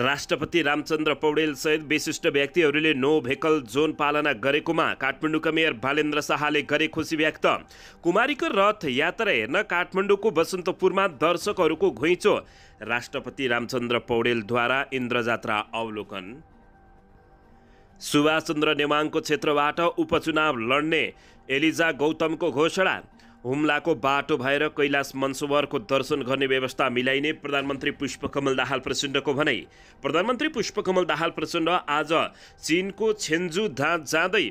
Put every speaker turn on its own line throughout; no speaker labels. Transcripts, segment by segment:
राष्ट्रपति रामचन्द्र पौडेलसहित विशिष्ट व्यक्तिहरूले नो भेकल जोन पालना गरेकोमा काठमाडौँका मेयर भालेन्द्र शाहले गरे खुसी व्यक्त कुमारीको रथ यात्रा हेर्न काठमाडौँको बसन्तपुरमा दर्शकहरूको घुइँचो राष्ट्रपति रामचन्द्र पौडेलद्वारा इन्द्रजात्रा अवलोकन सुभाषचन्द्र नेवाङको क्षेत्रबाट उपचुनाव लड्ने एलिजा गौतमको घोषणा हुम्लाको बाटो भएर कैलाश मनसोवरको दर्शन गर्ने व्यवस्था मिलाइने प्रधानमन्त्री पुष्पकमल दाहाल प्रचण्डको भनाइ प्रधानमन्त्री पुष्पकमल दाहाल प्रचण्ड आज चिनको छेन्जु धाँ जाँदै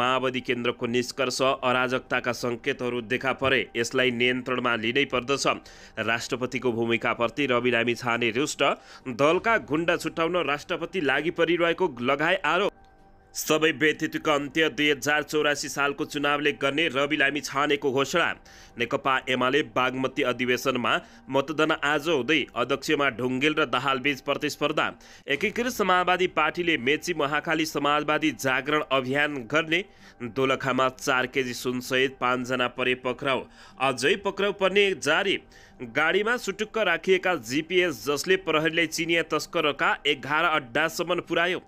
माओवादी केन्द्रको निष्कर्ष अराजकताका सङ्केतहरू देखा परे यसलाई नियन्त्रणमा लिनै पर्दछ राष्ट्रपतिको भूमिकाप्रति रवि लामी छाने रुष्ट दलका गुण्डा छुट्याउन राष्ट्रपति लागि परिरहेको लगाए आरोप सबै व्यतिथिको अन्त्य दुई हजार चौरासी सालको चुनावले गर्ने रवि लामी छानेको घोषणा नेकपा एमाले बागमती अधिवेशनमा मतदान आज हुँदै अध्यक्षमा ढुङ्गेल र दाहालबीच प्रतिस्पर्धा एकीकृत समाजवादी पार्टीले मेची महाकाली समाजवादी जागरण अभियान गर्ने दोलखामा चार केजी सुनसहित पाँचजना परे पक्राउ अझै पक्राउ पर्ने जारी गाडीमा सुटुक्क राखिएका जिपिएस जसले प्रहरीलाई चिनिया तस्करका एघार अड्डासम्म पुर्यायो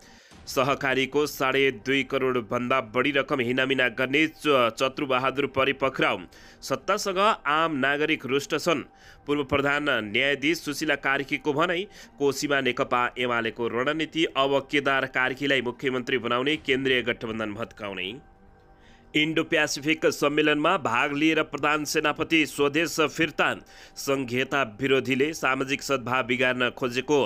सहकारीको साढे दुई करोडभन्दा बढी रकम हिनामिना गर्ने चत्रुबहादुर परिपखराउ सत्तासँग आम नागरिक रुष्ट छन् पूर्व प्रधान न्यायाधीश सुशीला कार्कीको भनाई कोशीमा नेकपा एमालेको रणनीति अब केदार कार्कीलाई मुख्यमन्त्री बनाउने केन्द्रीय गठबन्धन भत्काउने इन्डो प्यासिफिक सम्मेलनमा भाग लिएर प्रधान सेनापति स्वदेश फिर्तान सङ्घीयता विरोधीले सामाजिक सद्भाव बिगार्न खोजेको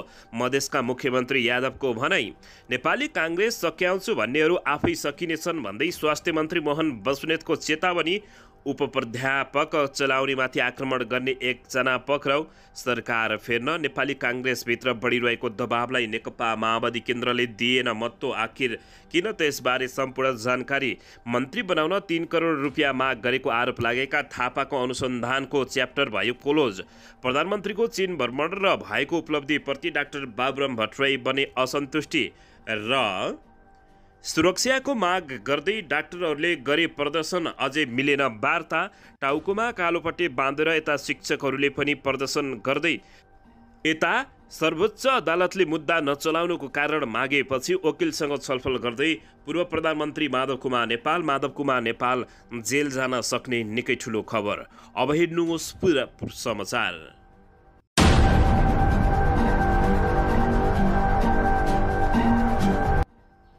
मधेसका मुख्यमन्त्री यादवको भनाई नेपाली काङ्ग्रेस सक्याउँछु भन्नेहरू आफै सकिनेछन् भन्दै स्वास्थ्य मन्त्री मोहन बस्नेतको चेतावनी उपप्राध्यापक चलाउनेमाथि आक्रमण गर्ने एकजना पक्राउ सरकार फेर्न नेपाली काङ्ग्रेसभित्र बढिरहेको दबावलाई नेकपा माओवादी केन्द्रले दिएन मत्तो आखिर किन त्यसबारे सम्पूर्ण जानकारी मन्त्री बनाउन तिन करोड रुपियाँ माग गरेको आरोप लागेका थापाको अनुसन्धानको च्याप्टर भयो कोलोज प्रधानमन्त्रीको चिन भ्रमण र भएको उपलब्धिप्रति डाक्टर बाबुराम भट्टराई बने असन्तुष्टि र सुरक्षाको माग गर्दै डाक्टरहरूले गरे प्रदर्शन अझै मिलेन वार्ता टाउकोमा कालोपट्टि बाँधेर यता शिक्षकहरूले पनि प्रदर्शन गर्दै यता सर्वोच्च अदालतले मुद्दा नचलाउनुको कारण मागेपछि वकिलसँग छलफल गर्दै पूर्व प्रधानमन्त्री माधव कुमार नेपाल माधव कुमार नेपाल जेल जान सक्ने निकै ठुलो खबर अब हेर्नुहोस् पुरा समाचार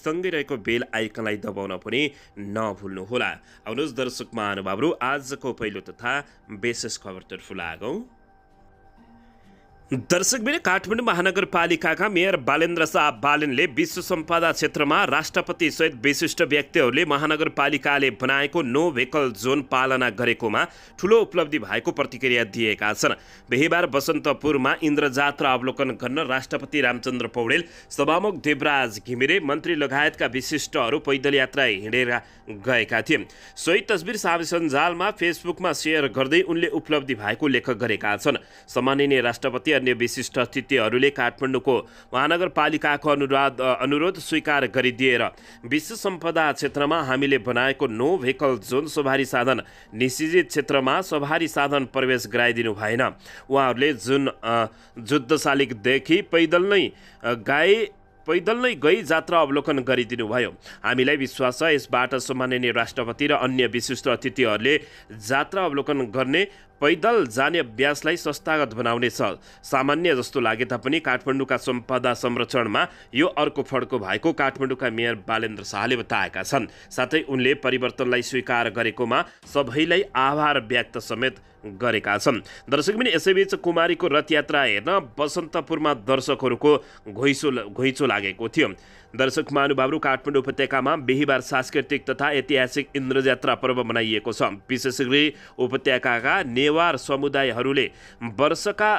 सँगै रहेको बेल आइकनलाई दबाउन पनि नभुल्नुहोला आउनुहोस् दर्शक महानुभावहरू आजको पहिलो तथा विशेष खबरतर्फ लागौँ दर्शक काठमाडौँ महानगरपालिकाका मेयर बालेन्द्र शाह बालेनले विश्व सम्पदा क्षेत्रमा राष्ट्रपति सहित विशिष्ट व्यक्तिहरूले महानगरपालिकाले बनाएको नो भेकल जोन पालना गरेकोमा ठुलो उपलब्धि भएको प्रतिक्रिया दिएका छन् बिहिबार बसन्तपुरमा इन्द्रजात्रा अवलोकन गर्न राष्ट्रपति रामचन्द्र पौडेल सभामुख देवराज घिमिरे मन्त्री लगायतका विशिष्टहरू पैदल यात्रा हिँडेर गएका थिए सोही तस्बिर सामाजिक सञ्जालमा फेसबुकमा सेयर गर्दै उनले उपलब्धि भएको लेख गरेका छन् सम्माननीय राष्ट्रपति अन्य विशिष्ट अतिथिहरूले काठमाडौँको महानगरपालिकाको अनुराध अनुरोध स्वीकार गरिदिएर विश्व सम्पदा क्षेत्रमा हामीले बनाएको नो भेकल जोन सवारी साधन निषेजित क्षेत्रमा सवारी साधन प्रवेश गराइदिनु भएन उहाँहरूले जुन जुद्धशालिगदेखि पैदल नै गाई पैदल नै गई जात्रा अवलोकन गरिदिनुभयो हामीलाई विश्वास छ यसबाट सम्माननीय राष्ट्रपति र अन्य विशिष्ट अतिथिहरूले जात्रा अवलोकन गर्ने पैदल जाने अभ्यासलाई संस्थागत बनाउनेछ सामान्य जस्तो लागे तापनि काठमाडौँका सम्पदा संरक्षणमा यो अर्को फड्को भएको काठमाडौँका मेयर बालेन्द्र शाहले बताएका छन् साथै उनले परिवर्तनलाई स्वीकार गरेकोमा सबैलाई आभार व्यक्त समेत गरेका छन् दर्शक पनि यसैबीच कुमारीको रथयात्रा हेर्न बसन्तपुरमा दर्शकहरूको घुइँचो घुइँचो लागेको थियो दर्शक महानुभावहरू काठमाडौँ उपत्यकामा बिहिबार सांस्कृतिक तथा ऐतिहासिक इन्द्रजात्रा पर्व मनाइएको छ विशेष गरी उपत्यकाका नेवार समुदायहरूले वर्षका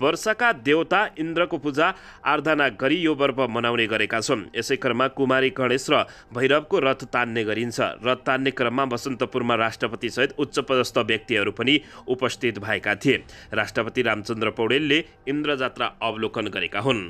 वर्षका देवता इन्द्रको पूजा आराधना गरी यो पर्व मनाउने गरेका छन् यसै क्रममा कुमारी गणेश र भैरवको रथ तान्ने गरिन्छ रथ तान्ने क्रममा वसन्तपुरमा राष्ट्रपति सहित उच्च पदस्थ व्यक्तिहरू पनि उपस्थित भएका थिए राष्ट्रपति रामचन्द्र पौडेलले इन्द्र जात्रा अवलोकन गरेका हुन्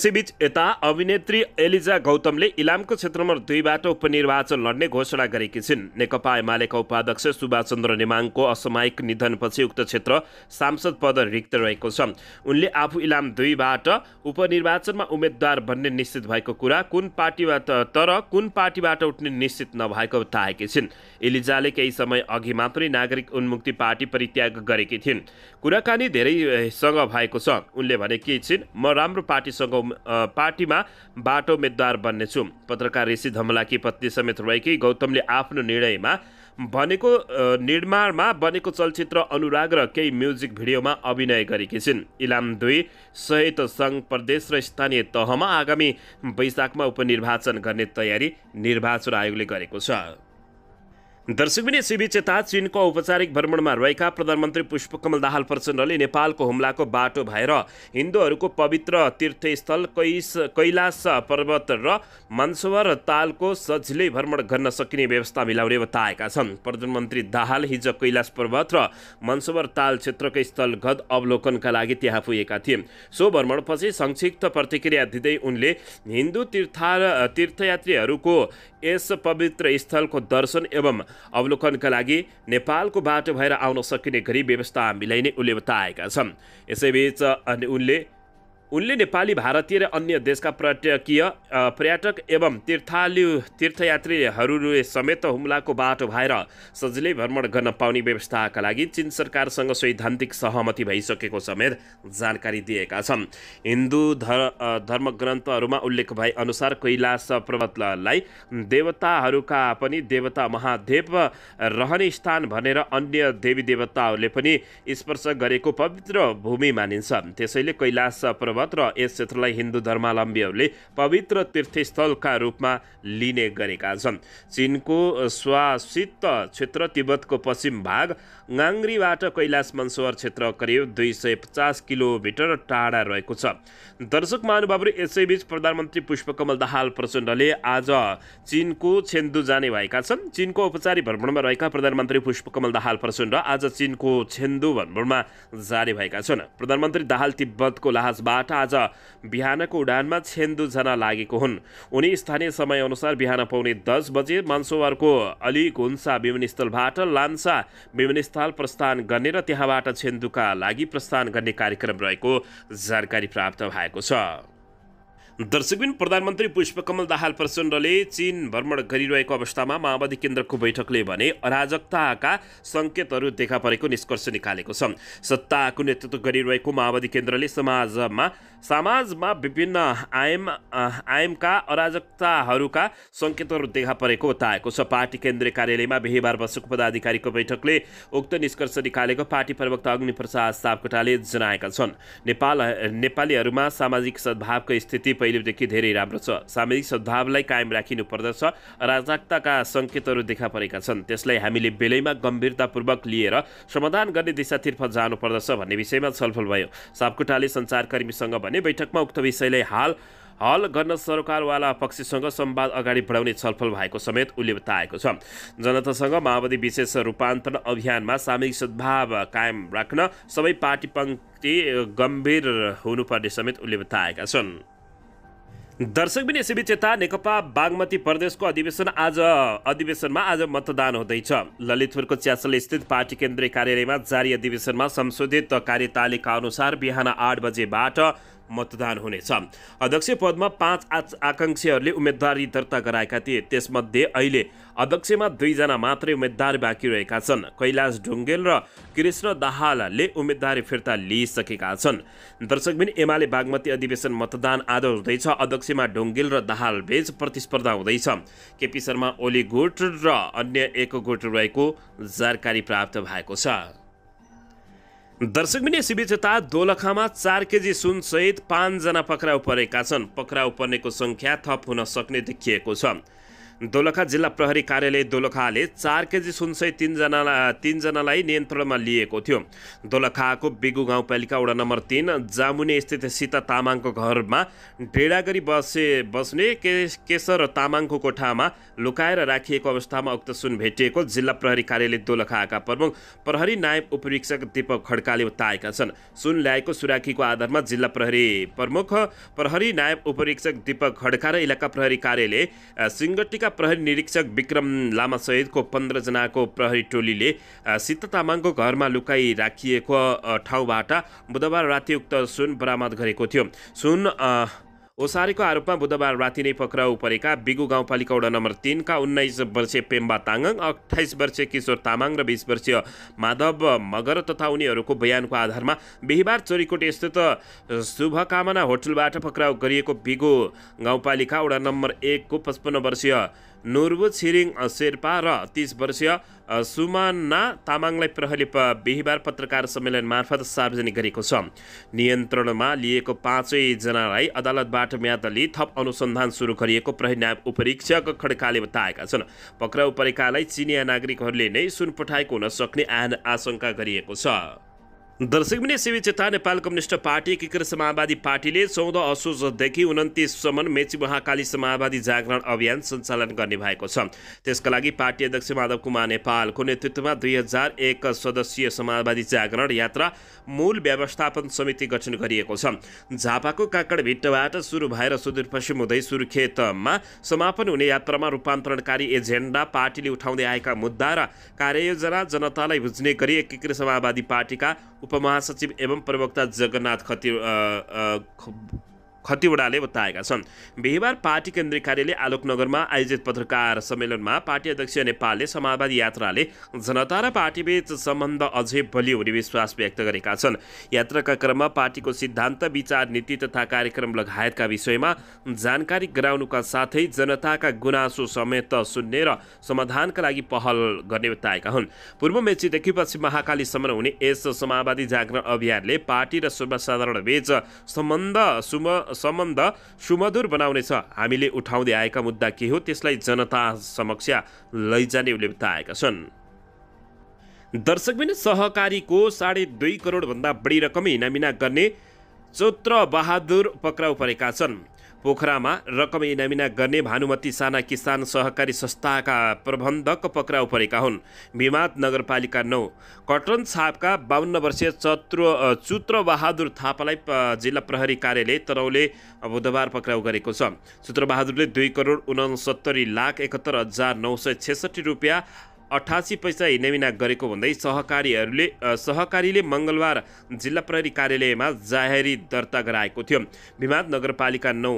यसैबीच यता अभिनेत्री एलिजा गौतमले इलामको क्षेत्रमा दुईबाट उपनिर्वाचन लड्ने घोषणा गरेकी छिन् नेकपा एमालेका उपाध्यक्ष सुभाष चन्द्र नेमाङको असामायिक निधनपछि उक्त क्षेत्र सांसद पद रिक्त रहेको छ उनले आफू इलाम दुईबाट उपनिर्वाचनमा उम्मेद्वार बन्ने निश्चित भएको कुरा कुन पार्टीबाट तर कुन पार्टीबाट उठ्ने निश्चित नभएको बताएकी छिन् एलिजाले केही समय अघि मात्रै नागरिक उन्मुक्ति पार्टी परित्याग गरेकी थिइन् कुराकानी धेरैसँग भएको छ उनले भनेकी छिन् म राम्रो पार्टीसँग पार्टीमा बाटो उम्मेद्वार बन्नेछु पत्रकार ऋषि धमलाकी पत्नी समेत रहेकी गौतमले आफ्नो निर्णयमा भनेको निर्माणमा बनेको चलचित्र अनुराग र केही म्युजिक भिडियोमा अभिनय गरेकी छिन् इलाम दुई सहित सङ्घ प्रदेश र स्थानीय तहमा आगामी वैशाखमा उपनिर्वाचन गर्ने तयारी निर्वाचन आयोगले गरेको छ दर्शकबिनी सिबी यता चिनको औपचारिक भ्रमणमा रहेका प्रधानमन्त्री पुष्पकमल दाहाल प्रचण्डले नेपालको हुम्लाको बाटो भएर हिन्दूहरूको पवित्र तीर्थस्थल कैस कैलास पर्वत र मनसोवर तालको सजिलै भ्रमण गर्न सकिने व्यवस्था मिलाउने बताएका छन् प्रधानमन्त्री दाहाल हिज कैलाश पर्वत र मनसोवर ताल क्षेत्रकै स्थलगत अवलोकनका लागि त्यहाँ पुगेका थिए सो भ्रमणपछि संक्षिप्त प्रतिक्रिया दिँदै उनले हिन्दू तीर्था तीर्थयात्रीहरूको यस पवित्र स्थलको दर्शन एवं अवलोकनका लागि नेपालको बाटो भएर आउन सकिने गरी व्यवस्था मिलाइने उनले बताएका छन् यसैबीच अनि उनले उनले नेपाली भारतीय र अन्य देशका पर्यटकीय पर्यटक एवं तीर्थालु तीर्थयात्रीहरू समेत हुम्लाको बाटो भएर सजिलै भ्रमण गर्न पाउने व्यवस्थाका लागि चिन सरकारसँग सैद्धान्तिक सहमति भइसकेको समेत जानकारी दिएका छन् हिन्दू धर धर्मग्रन्थहरूमा उल्लेख भए अनुसार कैलाश पर्वतलाई देवताहरूका पनि देवता महादेव रहने स्थान भनेर अन्य देवी देवताहरूले पनि स्पर्श गरेको पवित्र भूमि मानिन्छ त्यसैले कैलाश पर्वत पर्वत र यस क्षेत्रलाई हिन्दू धर्मावलम्बीहरूले पवित्र तीर्थस्थलका रूपमा लिने गरेका छन् चिनको स्वासित क्षेत्र तिब्बतको पश्चिम भाग गाङ्ग्रीबाट कैलाश मनसोवर क्षेत्र करिब दुई सय पचास किलोमिटर टाढा रहेको छ दर्शक महानुभावहरू यसैबीच प्रधानमन्त्री पुष्पकमल दाहाल प्रचण्डले आज चिनको छेन्दु जाने भएका छन् चिनको औपचारिक भ्रमणमा रहेका प्रधानमन्त्री पुष्पकमल दाहाल प्रचण्ड आज चिनको छेन्दु भ्रमणमा जाने भएका छन् प्रधानमन्त्री दाहाल तिब्बतको लाहाजबाट बाट आज बिहानको उडानमा छेन्दु जना लागेको हुन् उनी स्थानीय समयअनुसार बिहान पाउने दस बजे मनसोवरको अली घुन्सा विमानस्थलबाट लान्सा विमानस्थल प्रस्थान गर्ने र त्यहाँबाट छेन्दुका लागि प्रस्थान गर्ने कार्यक्रम रहेको जानकारी प्राप्त भएको छ दर्शकबिन प्रधानमन्त्री पुष्पकमल दाहाल प्रचण्डले चीन भ्रमण गरिरहेको अवस्थामा माओवादी केन्द्रको बैठकले भने अराजकताका सङ्केतहरू देखा परेको निष्कर्ष निकालेको छ सत्ताको नेतृत्व गरिरहेको माओवादी केन्द्रले समाजमा समाजमा विभिन्न आयम आयमका अराजकताहरूका सङ्केतहरू देखा परेको बताएको छ पार्टी केन्द्रीय कार्यालयमा बिहिबार बसेको पदाधिकारीको बैठकले उक्त निष्कर्ष निकालेको पार्टी प्रवक्ता अग्निप्रसाद सापकोटाले जनाएका छन् नेपाल नेपालीहरूमा सामाजिक सद्भावको स्थिति पहिलेदेखि धेरै राम्रो छ सामाजिक सद्भावलाई कायम राखिनु पर्दछ अराजकताका सङ्केतहरू देखा परेका छन् त्यसलाई हामीले बेलैमा गम्भीरतापूर्वक लिएर समाधान गर्ने दिशातिर्फ जानुपर्दछ भन्ने विषयमा छलफल भयो सापकोटाले सञ्चारकर्मीसँग भने बैठकमा उक्त विषयलाई हाल हल गर्न सरकारवाला पक्षसँग संवाद अगाडि बढाउने छलफल भएको समेत उसले बताएको छ जनतासँग माओवादी विशेष रूपान्तरण अभियानमा सामूहिक सद्भाव कायम राख्न सबै पार्टी पङ्क्ति गम्भीर हुनुपर्ने समेत उसले बताएका छन् दर्शकबिन यसैबीच यता नेकपा बागमती प्रदेशको अधिवेशन आज अधिवेशनमा आज मतदान हुँदैछ ललितपुरको च्यासल स्थित पार्टी केन्द्रीय कार्यालयमा जारी अधिवेशनमा संशोधित कार्यतालिका अनुसार बिहान आठ बजेबाट मतदान हुनेछ अध्यक्ष पदमा पाँच आकाङ्क्षीहरूले उम्मेदवारी दर्ता गराएका थिए त्यसमध्ये अहिले अध्यक्षमा दुईजना मात्रै उम्मेद्वार बाँकी रहेका छन् कैलाश ढुङ्गेल र कृष्ण दाहालले उम्मेद्वारी फिर्ता लिइसकेका छन् दर्शकबिन एमाले बागमती अधिवेशन मतदान आज हुँदैछ अध्यक्षमा ढुङ्गेल र दाहाल बेच प्रतिस्पर्धा हुँदैछ केपी शर्मा ओली गुट र अन्य एक गुट रहेको जानकारी प्राप्त भएको छ दर्शक पनि यसैबीच यता दोलखामा चार केजी सुनसहित पाँचजना पक्राउ परेका छन् पक्राउ पर्नेको सङ्ख्या थप हुन सक्ने देखिएको छ दोलखा जिल्ला प्रहरी कार्यालय दोलखाले चार केजी सुनसहित तिनजना तिनजनालाई नियन्त्रणमा लिएको थियो दोलखाको बिगु गाउँपालिका वडा नम्बर तिन जामुने स्थित सीता तामाङको घरमा डेडा गरी बसे बस्ने के केशर तामाङको कोठामा लुकाएर राखिएको अवस्थामा उक्त सुन भेटिएको जिल्ला प्रहरी कार्यालय दोलखाका प्रमुख प्रहरी नायब उपरीक्षक दीपक खड्काले बताएका छन् सुन ल्याएको सुराखीको आधारमा जिल्ला प्रहरी प्रमुख प्रहरी नायब उपरीक्षक दीपक खड्का र इलाका प्रहरी कार्यालय सिङ्गटिका प्रहरी निरीक्षक विक्रम लामासहितको पन्ध्रजनाको प्रहरी टोलीले सीत तामाङको घरमा लुकाई राखिएको ठाउँबाट बुधबार राति उक्त सुन बरामद गरेको थियो सुन ओसारेको आरोपमा बुधबार राति नै पक्राउ परेका बिगु गाउँपालिका वडा नम्बर तिनका उन्नाइस वर्षीय पेम्बा ताङङ अठाइस वर्षीय किशोर तामाङ र बिस वर्षीय माधव मगर तथा उनीहरूको बयानको आधारमा बिहिबार चोरीकोट स्थित शुभकामना होटलबाट पक्राउ गरिएको बिगु गाउँपालिका वडा नम्बर एकको पचपन्न वर्षीय नोर्बु छिरिङ शेर्पा र तिस वर्षीय सुमाना तामाङलाई प्रहरीले बिहिबार पत्रकार सम्मेलन मार्फत सार्वजनिक गरेको छ नियन्त्रणमा लिएको पाँचैजनालाई अदालतबाट लिई थप अनुसन्धान सुरु गरिएको प्रहरी नायब उपरीक्षक खड्काले बताएका छन् पक्राउ परेकालाई चिनिया नागरिकहरूले नै सुन पठाएको हुन सक्ने आशंका गरिएको छ दर्शकबिनी सेवी चेता नेपाल कम्युनिस्ट पार्टी एकीकृत समाजवादी पार्टीले चौध असोजदेखि उन्तिससम्म मेची महाकाली समाजवादी जागरण अभियान सञ्चालन गर्ने भएको छ त्यसका लागि पार्टी अध्यक्ष माधव कुमार नेपालको नेतृत्वमा दुई हजार एक सदस्यीय समाजवादी जागरण यात्रा मूल व्यवस्थापन समिति गठन गरिएको छ झापाको काकड सुरु भएर सुदूरपश्चिम हुँदै सुर्खेतमा समापन हुने यात्रामा रूपान्तरणकारी एजेन्डा पार्टीले उठाउँदै आएका मुद्दा र कार्ययोजना जनतालाई बुझ्ने गरी एकीकृत समाजवादी पार्टीका उपमहासचिव एवं प्रवक्ता जगन्नाथ खति खतिवडाले बताएका छन् बिहिबार पार्टी केन्द्रीय कार्यालय आलोकनगरमा आयोजित पत्रकार सम्मेलनमा पार्टी अध्यक्ष नेपालले समाजवादी यात्राले जनता र पार्टीबीच सम्बन्ध अझै बलियो हुने विश्वास व्यक्त गरेका छन् यात्राका क्रममा पार्टीको सिद्धान्त विचार नीति तथा कार्यक्रम लगायतका विषयमा जानकारी गराउनुका साथै जनताका गुनासो समेत सुन्ने र समाधानका लागि पहल गर्ने बताएका हुन् पूर्व मेचीदेखि पश्चिम महाकालीसम्म हुने यस समाजवादी जागरण अभियानले पार्टी र सर्वसाधारणबीच सम्बन्ध सुम सम्बन्ध सुमधुर बनाउनेछ हामीले उठाउँदै आएका मुद्दा के हो त्यसलाई जनता समक्ष लैजाने उसले बताएका छन् दर्शकबिन सहकारीको साढे दुई करोडभन्दा बढी रकम हिनामिना गर्ने चौत्र बहादुर पक्राउ परेका छन् पोखरामा रकम इनामिना गर्ने भानुमती साना किसान सहकारी संस्थाका प्रबन्धक पक्राउ परेका हुन् भीमात नगरपालिका नौ कटन छापका बाहन्न वर्षीय चत्र बहादुर थापालाई जिल्ला प्रहरी कार्यालय तराउले बुधबार पक्राउ गरेको छ चुत्रबहादुरले दुई करोड उनासत्तरी लाख एकहत्तर हजार नौ सय छेसठी रुपियाँ अठासी पैसा हिनामिना गरेको भन्दै सहकारीहरूले सहकारीले मङ्गलबार जिल्ला प्रहरी कार्यालयमा जाहेरी दर्ता गराएको थियो विमाद नगरपालिका नौ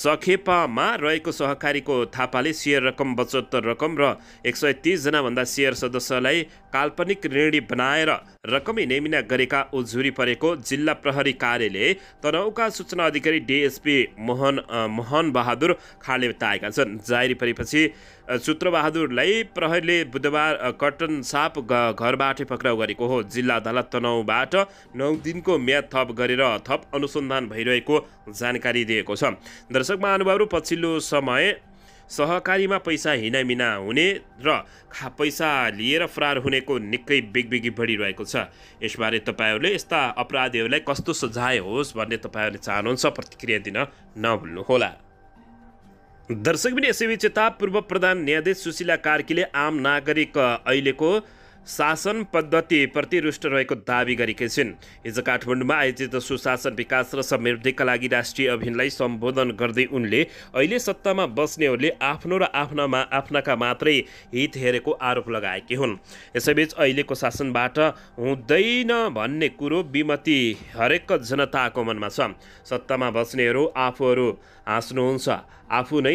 सखेपामा रहेको सहकारीको थापाले सेयर रकम बचत रकम र एक सय तिसजनाभन्दा सेयर सदस्यलाई काल्पनिक ऋणी बनाएर रकम नेमिना गरेका उजुरी परेको जिल्ला प्रहरी कार्यालय तनहुका सूचना अधिकारी डिएसपी मोहन मोहन बहादुर खाले बताएका छन् जाहेरी परेपछि सूत्रबहादुरलाई प्रहरीले बुधबार कटन साप घरबाट पक्राउ गरेको हो जिल्ला अदालत तनहुबाट नौ दिनको म्याद थप गरेर थप अनुसन्धान भइरहेको जानकारी दिएको छ दर्शक महानुभावहरू पछिल्लो समय सहकारीमा पैसा हिनामिना हुने र खा पैसा लिएर फरार हुनेको निकै बिगबिगी बढिरहेको छ यसबारे तपाईँहरूले यस्ता अपराधीहरूलाई कस्तो सजाय होस् भन्ने तपाईँहरूले चाहनुहुन्छ प्रतिक्रिया दिन नभुल्नुहोला दर्शक पनि यसै यता पूर्व प्रधान न्यायाधीश सुशीला कार्कीले आम नागरिक अहिलेको शासन पद्धतिप्रति रुष्ट रहेको दावी गरेकी छिन् हिजो काठमाडौँमा आयोजित सुशासन विकास र समृद्धिका लागि राष्ट्रिय अभियानलाई सम्बोधन गर्दै उनले अहिले सत्तामा बस्नेहरूले आफ्नो र आफ्नामा आफ्नाका मात्रै हित हेरेको आरोप लगाएकी हुन् यसैबीच अहिलेको शासनबाट हुँदैन भन्ने कुरो विमति हरेक जनताको मनमा छ सत्तामा बस्नेहरू आफूहरू हाँस्नुहुन्छ आफू नै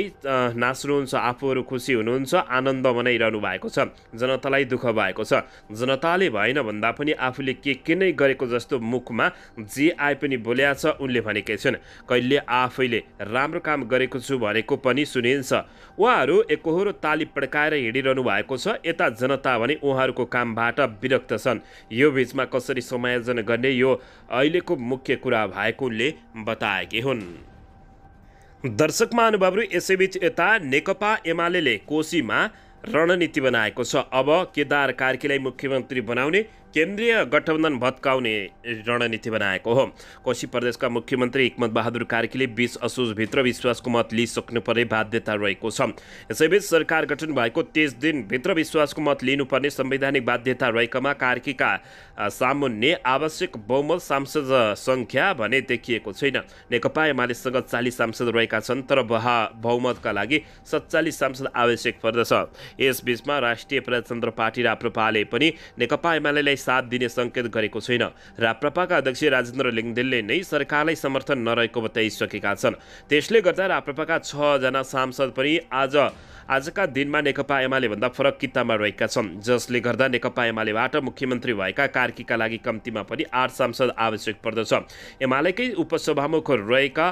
नाच्नुहुन्छ आफूहरू खुसी हुनुहुन्छ आनन्द मनाइरहनु भएको छ जनतालाई दुःख भएको छ जनताले भएन भन्दा पनि आफूले के के नै गरेको जस्तो मुखमा जे आए पनि बोल्या छ उनले भनेकै छन् कहिले आफैले राम्रो काम गरेको छु भनेको पनि सुनिन्छ उहाँहरू एकहोरो ताली पड्काएर हिँडिरहनु भएको छ यता जनता भने उहाँहरूको कामबाट विरक्त छन् यो बिचमा कसरी समायोजन गर्ने यो अहिलेको मुख्य कुरा भएको उनले बताएकी हुन् दर्शक महानुभावहरू यसैबीच यता नेकपा एमाले कोशीमा रणनीति बनाएको छ अब केदार कार्कीलाई मुख्यमन्त्री बनाउने केन्द्रीय गठबन्धन भत्काउने रणनीति बनाएको हो कोशी प्रदेशका मुख्यमन्त्री हिक्मत बहादुर कार्कीले बिस असोजभित्र विश्वासको मत लिइसक्नुपर्ने बाध्यता रहेको छ यसैबीच सरकार गठन भएको तेस दिनभित्र विश्वासको मत लिनुपर्ने संवैधानिक बाध्यता रहेकोमा कार्कीका सामुन्ने आवश्यक बहुमत सांसद सङ्ख्या भने देखिएको छैन नेकपा एमालेसँग चालिस सांसद रहेका छन् तर बहा बहुमतका लागि सत्तालिस सांसद आवश्यक पर्दछ यसबीचमा राष्ट्रिय प्रजातन्त्र पार्टी राप्रपाले पनि नेकपा एमालेलाई साथ दिने सङ्केत गरेको छैन राप्रपाका अध्यक्ष राजेन्द्र लिङदेलले नै सरकारलाई समर्थन नरहेको बताइसकेका छन् त्यसले गर्दा राप्रपाका छजना सांसद पनि आज आजका दिनमा नेकपा एमाले भन्दा फरक कित्तामा रहेका छन् जसले गर्दा नेकपा एमालेबाट मुख्यमन्त्री भएका कार्कीका लागि कम्तीमा पनि आठ सांसद आवश्यक पर्दछ एमालेकै उपसभामुख रहेका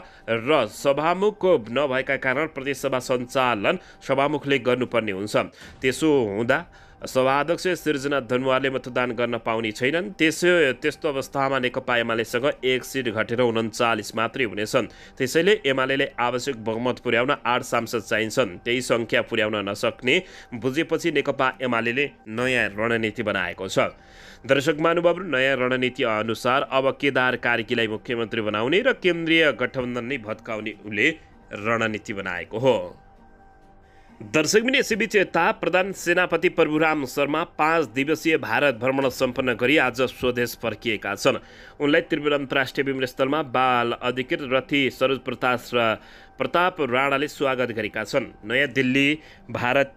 र सभामुख नभएका कारण प्रदेशसभा सञ्चालन सभामुखले गर्नुपर्ने हुन्छ त्यसो हुँदा सभाध्यक्ष सिर्जना धनुवारले मतदान गर्न पाउने छैनन् त्यसो त्यस्तो अवस्थामा नेकपा एमालेसँग एक सिट घटेर उन्चालिस मात्रै हुनेछन् त्यसैले एमाले आवश्यक बहुमत पुर्याउन आठ सांसद चाहिन्छन् त्यही सङ्ख्या पुर्याउन नसक्ने बुझेपछि नेकपा एमाले नयाँ रणनीति बनाएको छ दर्शक महानुभाव नयाँ रणनीति अनुसार अब केदार कार्कीलाई मुख्यमन्त्री बनाउने र केन्द्रीय गठबन्धन नै भत्काउने उनले रणनीति बनाएको हो दर्शकमिने यसैबीच यता प्रधान सेनापति प्रभुराम शर्मा पाँच दिवसीय भारत भ्रमण सम्पन्न गरी आज स्वदेश फर्किएका छन् उनलाई त्रिभुवन अन्तर्राष्ट्रिय विमानस्थलमा बाल अधिकृत रथी सरोज र प्रताप राणाले स्वागत गरेका छन् नयाँ दिल्ली भारत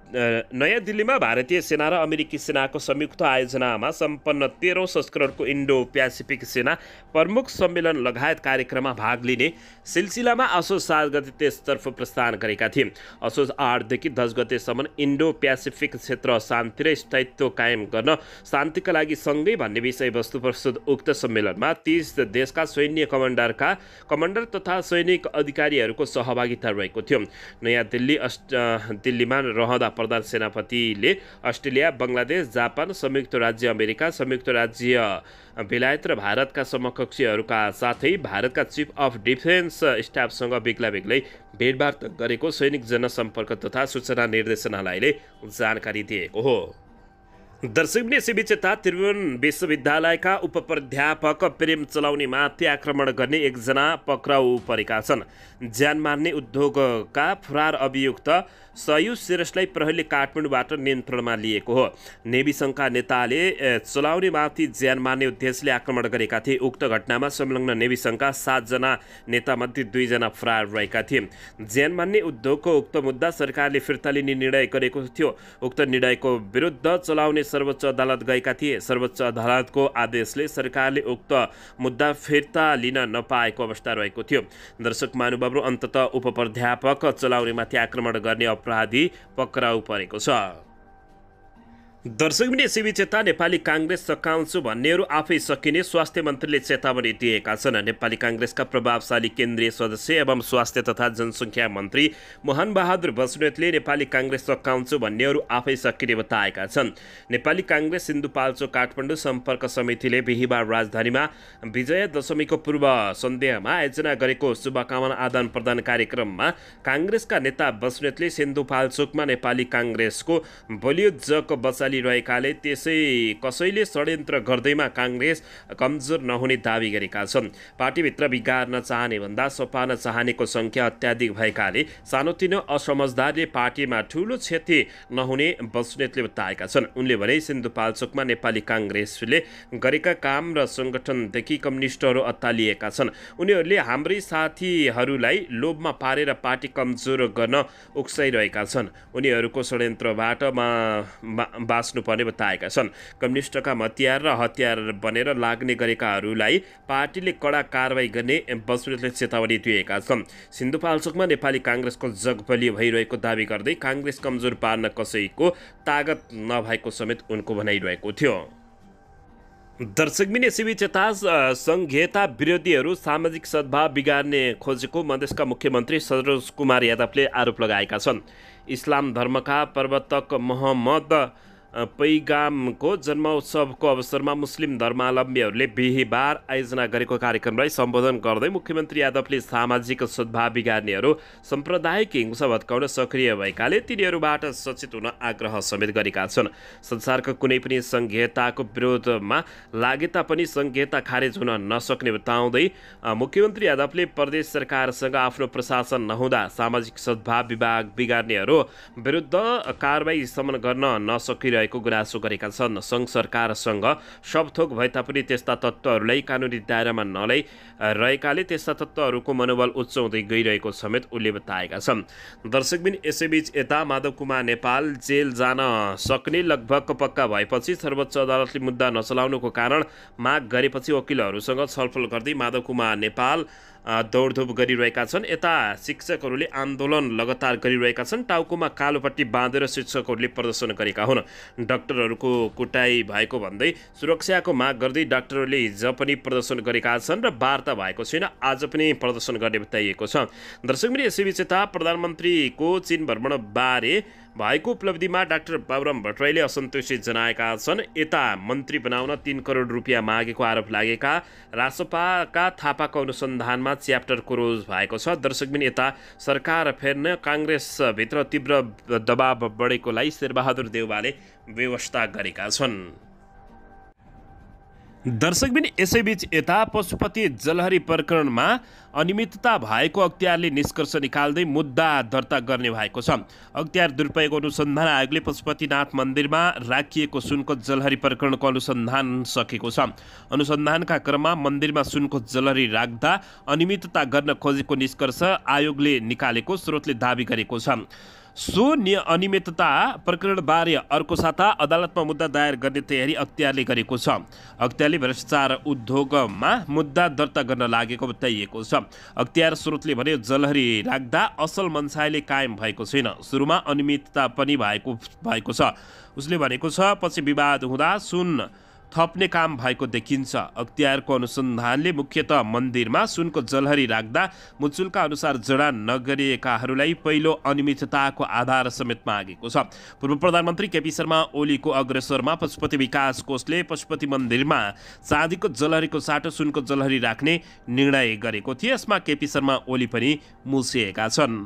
नयाँ दिल्लीमा भारतीय सेना र अमेरिकी सेनाको संयुक्त आयोजनामा सम्पन्न तेह्रौँ संस्करणको इन्डो प्यासिफिक सेना प्रमुख सम्मेलन लगायत कार्यक्रममा भाग लिने सिलसिलामा असोज सात गते त्यसतर्फ प्रस्थान गरेका थिए असोज आठदेखि दस गतेसम्म इन्डो प्यासिफिक क्षेत्र शान्ति र स्थायित्व कायम गर्न शान्तिका लागि सँगै भन्ने विषयवस्तु प्रस्तुत उक्त सम्मेलनमा तिस देशका सैन्य कमान्डरका कमान्डर तथा सैनिक अधिकारीहरूको सह सहभागिता रहेको थियो नयाँ दिल्ली अस्ट दिल्लीमा रहँदा प्रधान सेनापतिले अस्ट्रेलिया बङ्गलादेश जापान संयुक्त राज्य अमेरिका संयुक्त राज्य बेलायत र भारतका समकक्षीहरूका साथै भारतका चिफ अफ डिफेन्स स्टाफसँग बेग्ला बेग्लै भेटवार्ता गरेको सैनिक जनसम्पर्क तथा सूचना निर्देशनालयले जानकारी दिएको हो दर्शकले शिविचेता त्रिभुवन विश्वविद्यालयका प्राध्यापक प्रेम चलाउनेमाथि आक्रमण गर्ने एकजना पक्राउ परेका छन् ज्यान मार्ने उद्योगका फरार अभियुक्त सयु शिरसलाई प्रहरीले काठमाडौँबाट नियन्त्रणमा लिएको हो नेभी सङ्घका नेताले चलाउनेमाथि ज्यान मार्ने उद्देश्यले आक्रमण गरेका थिए उक्त घटनामा संलग्न नेभी सङ्घका सातजना नेतामध्ये दुईजना फरार रहेका थिए ज्यान मार्ने उद्योगको उक्त मुद्दा सरकारले फिर्ता लिने निर्णय गरेको थियो उक्त निर्णयको विरुद्ध चलाउने सर्वोच्च अदालत गएका थिए सर्वोच्च अदालतको आदेशले सरकारले उक्त मुद्दा फिर्ता लिन नपाएको अवस्था रहेको थियो दर्शक महानुभावहरू अन्तत उपप्राध्यापक चलाउनेमाथि आक्रमण गर्ने अपराधी पक्राउ परेको छ दर्शकले चेता नेपाली काङ्ग्रेस सकाउँछु भन्नेहरू आफै सकिने स्वास्थ्य मन्त्रीले चेतावनी दिएका छन् नेपाली काङ्ग्रेसका प्रभावशाली केन्द्रीय सदस्य एवं स्वास्थ्य तथा जनसङ्ख्या मन्त्री मोहन बहादुर बस्नेतले नेपाली काङ्ग्रेस सकाउँछु भन्नेहरू आफै सकिने बताएका छन् नेपाली काङ्ग्रेस सिन्धुपाल्चो काठमाडौँ सम्पर्क समितिले बिहिबार राजधानीमा विजय दशमीको पूर्व सन्देहमा आयोजना गरेको शुभकामना आदान प्रदान कार्यक्रममा काङ्ग्रेसका नेता बस्नेतले सिन्धुपाल्चोकमा नेपाली काङ्ग्रेसको बलियो जग बचाली चलिरहेकाले त्यसै कसैले षड्यन्त्र गर्दैमा काङ्ग्रेस कमजोर नहुने दावी गरेका छन् पार्टीभित्र बिगार्न चाहने भन्दा सपार्न चाहनेको सङ्ख्या अत्याधिक भएकाले सानोतिनो असमझदारले पार्टीमा ठुलो क्षति नहुने बस्नेतले बताएका छन् उनले भने सिन्धुपाल्चोकमा नेपाली काङ्ग्रेसले गरेका काम र सङ्गठनदेखि कम्युनिस्टहरू अत्तालिएका छन् उनीहरूले हाम्रै साथीहरूलाई लोभमा पारेर पार्टी कमजोर गर्न उक्साइरहेका छन् उनीहरूको षड्यन्त्रबाट मा बाँच्नुपर्ने बताएका छन् कम्युनिस्टका हतियार र हतियार बनेर लाग्ने गरेकाहरूलाई पार्टीले कडा कारवाही गर्ने बस्नेतले चेतावनी दिएका छन् सिन्धुपाल्चोकमा नेपाली काङ्ग्रेसको बलियो भइरहेको दावी गर्दै काङ्ग्रेस कमजोर पार्न कसैको तागत नभएको समेत उनको भनाइरहेको थियो दर्शकबिन यसैबीच यता सङ्घीयता विरोधीहरू सामाजिक सद्भाव बिगार्ने खोजेको मधेसका मुख्यमन्त्री सरोज कुमार यादवले आरोप लगाएका छन् इस्लाम धर्मका प्रवर्तक मोहम्मद पैगामको जन्मोत्सवको अवसरमा मुस्लिम धर्मावलम्बीहरूले बिहिबार आयोजना गरेको कार्यक्रमलाई सम्बोधन गर्दै मुख्यमन्त्री यादवले सामाजिक सद्भाव बिगार्नेहरू साम्प्रदायिक हिंसा भत्काउन सक्रिय भएकाले तिनीहरूबाट सचेत हुन आग्रह समेत गरेका छन् संसारको कुनै पनि सङ्घीयताको विरोधमा लागे तापनि सङ्घीयता खारेज हुन नसक्ने बताउँदै मुख्यमन्त्री यादवले प्रदेश सरकारसँग आफ्नो प्रशासन नहुँदा सामाजिक सद्भाव विभाग बिगार्नेहरू विरुद्ध कारवाही समन गर्न नसकिरहेको रहेको गुनासो गरेका छन् सङ्घ सरकारसँग सबथोक भए तापनि त्यस्ता तत्त्वहरूलाई कानुनी दायरामा नलै रहेकाले त्यस्ता तत्त्वहरूको मनोबल उच्च हुँदै गइरहेको समेत उसले बताएका छन् दर्शकबिन यसैबीच यता माधव कुमार नेपाल जेल जान सक्ने लगभग पक्का भएपछि सर्वोच्च अदालतले मुद्दा नचलाउनुको कारण माग गरेपछि वकिलहरूसँग छलफल गर्दै माधव कुमार नेपाल दौडधुप गरिरहेका छन् यता शिक्षकहरूले आन्दोलन लगातार गरिरहेका छन् टाउकोमा कालोपट्टि बाँधेर शिक्षकहरूले प्रदर्शन गरेका हुन् डाक्टरहरूको कुटाई भएको भन्दै सुरक्षाको माग गर्दै डाक्टरहरूले हिजो पनि प्रदर्शन गरेका छन् र वार्ता भएको छैन आज पनि प्रदर्शन गर्ने बताइएको छ दर्शक यसैबिच यता प्रधानमन्त्रीको चिन भ्रमणबारे भएको उपलब्धिमा डाक्टर बाबुराम भट्टराईले असन्तुष्टि जनाएका छन् यता मन्त्री बनाउन तिन करोड रुपियाँ मागेको आरोप लागेका रासपाका थापाको अनुसन्धानमा च्याप्टर क्लोज भएको छ दर्शकबिन यता सरकार फेर्न काङ्ग्रेसभित्र तीव्र दबाव बढेकोलाई शेरबहादुर देउवाले व्यवस्था गरेका छन् दर्शकबिन यसैबीच यता पशुपति जलहरी प्रकरणमा अनियमितता भएको अख्तियारले निष्कर्ष निकाल्दै मुद्दा दर्ता गर्ने भएको छ अख्तियार दुरुपयोग अनुसन्धान आयोगले पशुपतिनाथ मन्दिरमा राखिएको सुनको जलहरी प्रकरणको अनुसन्धान सकेको छ अनुसन्धानका क्रममा मन्दिरमा सुनको जलहरी राख्दा अनियमितता गर्न खोजेको निष्कर्ष आयोगले निकालेको स्रोतले दावी गरेको छ सो अनियमितता प्रकरणबारे अर्को साता अदालतमा मुद्दा दायर गर्ने तयारी अख्तियारले गरेको छ अख्तियारले भ्रष्टाचार उद्योगमा मुद्दा दर्ता गर्न लागेको बताइएको छ अख्तियार स्रोतले भने जलहरी राख्दा असल मनसायले कायम भएको छैन सुरुमा अनियमितता पनि भएको भएको छ उसले भनेको छ पछि विवाद हुँदा सुन थप्ने काम भएको देखिन्छ अख्तियारको अनुसन्धानले मुख्यत मन्दिरमा सुनको जलहरी राख्दा मुचुलका अनुसार जडान नगरिएकाहरूलाई पहिलो अनियमितताको आधार समेत मागेको छ पूर्व प्रधानमन्त्री केपी शर्मा ओलीको अग्रसरमा पशुपति विकास कोषले पशुपति मन्दिरमा चाँदीको जलहरीको साटो सुनको जलहरी राख्ने निर्णय गरेको थियो यसमा केपी शर्मा ओली पनि मुसिएका छन्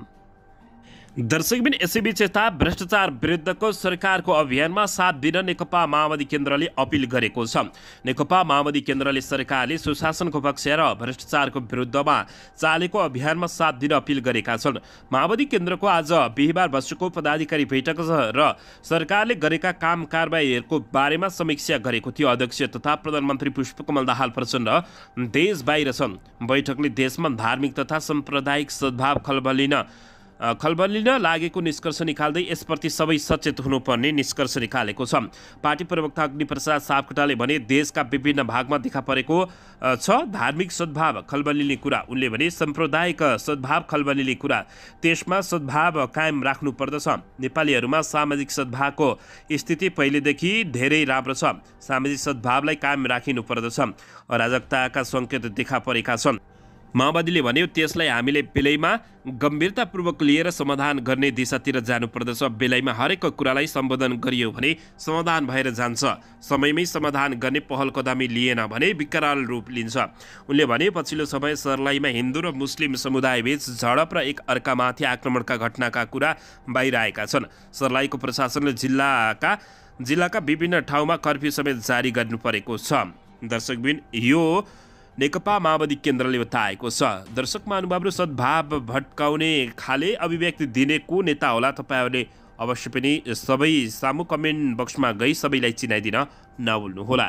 दर्शकबिन यसैबीच यता भ्रष्टाचार विरुद्धको सरकारको अभियानमा साथ दिन नेकपा माओवादी केन्द्रले अपिल गरेको छ नेकपा माओवादी केन्द्रले सरकारले सुशासनको पक्ष र भ्रष्टाचारको विरुद्धमा चालेको अभियानमा साथ दिन अपिल गरेका छन् माओवादी केन्द्रको आज बिहिबार बसेको पदाधिकारी बैठक र सरकारले गरेका काम कारवाहीहरूको बारेमा समीक्षा गरेको थियो अध्यक्ष तथा प्रधानमन्त्री पुष्पकमल दाहाल प्रचण्ड देश बाहिर छन् बैठकले देशमा धार्मिक तथा साम्प्रदायिक सद्भाव खलबलिन खलबली न लागेको निष्कर्ष निकाल्दै यसप्रति सबै सचेत हुनुपर्ने निष्कर्ष निकालेको छ पार्टी प्रवक्ता अग्निप्रसाद सापकोटाले भने देशका विभिन्न भागमा देखा परेको छ धार्मिक सद्भाव खलबलीले कुरा उनले भने साम्प्रदायिक सद्भाव खलबलीले कुरा त्यसमा सद्भाव कायम राख्नु पर्दछ नेपालीहरूमा सामाजिक सद्भावको स्थिति पहिलेदेखि धेरै राम्रो छ सामाजिक सद्भावलाई कायम राखिनु पर्दछ अराजकताका सङ्केत देखा परेका छन् माओवादीले भन्यो त्यसलाई हामीले बेलैमा गम्भीरतापूर्वक लिएर समाधान गर्ने दिशातिर जानुपर्दछ बेलैमा हरेक कुरालाई सम्बोधन गरियो भने समाधान भएर जान्छ समयमै समाधान गर्ने पहल कदमी लिएन भने विकराल रूप लिन्छ उनले भने पछिल्लो समय सर्लाइमा हिन्दू र मुस्लिम समुदायबीच झडप र एक अर्कामाथि आक्रमणका घटनाका कुरा बाहिर आएका छन् सर्लाहीको प्रशासनले जिल्लाका जिल्लाका विभिन्न ठाउँमा कर्फ्यू समेत जारी गर्नु परेको छ दर्शकबिन यो नेकपा माओवादी केन्द्रले बताएको छ दर्शक महानुभाव र सद्भाव भट्काउने खाले अभिव्यक्ति दिने को नेता होला तपाईँहरूले अवश्य पनि सबै सामु कमेन्ट बक्समा गई सबैलाई चिनाइदिन होला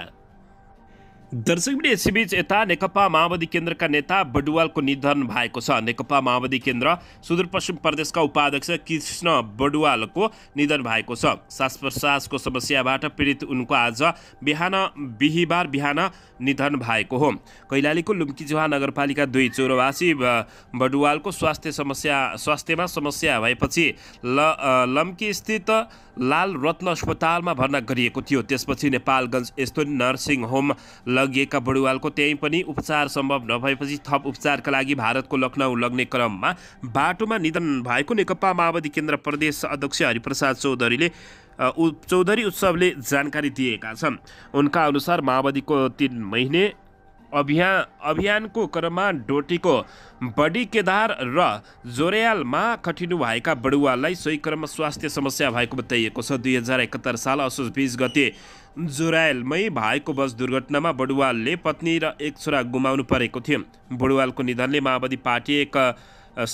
दर्शक यसैबीच यता नेकपा माओवादी केन्द्रका नेता बडुवालको निधन भएको छ नेकपा माओवादी केन्द्र सुदूरपश्चिम प्रदेशका उपाध्यक्ष कृष्ण बडुवालको निधन भएको छ सास प्रश्वासको समस्याबाट पीडित उनको आज बिहान बिहिबार बिहान निधन भएको हो कैलालीको लुम्की जुहा नगरपालिका दुई चौरवासी बडुवालको स्वास्थ्य समस्या स्वास्थ्यमा समस्या भएपछि ल लम्कीस्थित लाल रत्न अस्पतालमा भर्ना गरिएको थियो त्यसपछि नेपालगञ्ज यस्तो नर्सिङ होम लगिएका बडुवालको त्यहीँ पनि उपचार सम्भव नभएपछि थप उपचारका लागि भारतको लखनऊ लग्ने क्रममा बाटोमा निधन भएको नेकपा माओवादी केन्द्र प्रदेश अध्यक्ष हरिप्रसाद चौधरीले चौधरी उत्सवले जानकारी दिएका छन् उनका अनुसार माओवादीको तिन महिने अभिया अभियानको क्रममा डोटीको बडी केदार र जोरेयालमा खटिनु भएका बडुवालाई सोही क्रममा स्वास्थ्य समस्या भएको बताइएको छ दुई हजार एकहत्तर साल असोज बिस गते जोरायलमै भएको बस दुर्घटनामा बडुवालले पत्नी र एक छोरा गुमाउनु परेको थियो बडुवालको निधनले माओवादी पार्टी एक